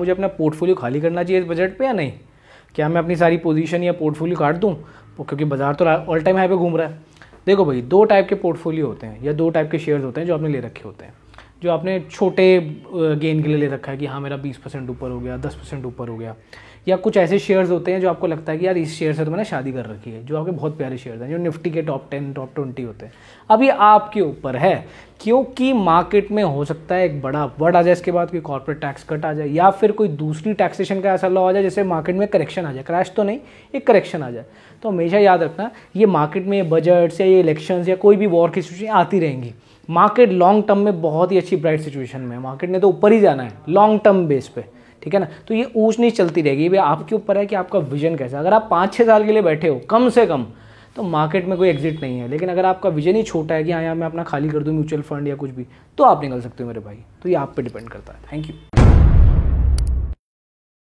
मुझे अपना पोर्टफोलियो खाली करना चाहिए इस बजट पे या नहीं क्या मैं अपनी सारी पोजीशन या पोर्टफोलियो काट दूँ क्योंकि बाजार तो ऑल टाइम हाई पे घूम रहा है देखो भाई दो टाइप के पोर्टफोलियो होते हैं या दो टाइप के शेयर्स होते हैं जो आपने ले रखे होते हैं जो आपने छोटे गेन के लिए ले रखा है कि हाँ मेरा 20 परसेंट ऊपर हो गया 10 परसेंट ऊपर हो गया या कुछ ऐसे शेयर्स होते हैं जो आपको लगता है कि यार इस शेयर से तो मैंने शादी कर रखी है जो आपके बहुत प्यारे शेयर्स हैं जो निफ्टी के टॉप टेन टॉप ट्वेंटी होते हैं अब ये आपके ऊपर है क्योंकि मार्केट में हो सकता है एक बड़ा वर्ड आ जाए इसके बाद कोई कॉर्पोरेट टैक्स कट आ जाए या फिर कोई दूसरी टैक्सेशन का ऐसा लॉ आ जाए जैसे मार्केट में करेक्शन आ जाए क्रैश तो नहीं एक करेक्शन आ जाए तो हमेशा याद रखना ये मार्केट में बजट्स या ये इलेक्शंस या कोई भी वॉर की सिचुएशन आती रहेंगी मार्केट लॉन्ग टर्म में बहुत ही अच्छी ब्राइट सिचुएशन में है मार्केट ने तो ऊपर ही जाना है लॉन्ग टर्म बेस पे ठीक है ना तो ये ऊँच नहीं चलती रहेगी ये आपके ऊपर है कि आपका विजन कैसा अगर आप पाँच छः साल के लिए बैठे हो कम से कम तो मार्केट में कोई एग्जिट नहीं है लेकिन अगर आपका विजन ही छोटा है कि हाँ यार मैं अपना खाली कर दूँ म्यूचुअल फंड या कुछ भी तो आप निकल सकते हो मेरे भाई तो ये आप पे डिपेंड करता है थैंक यू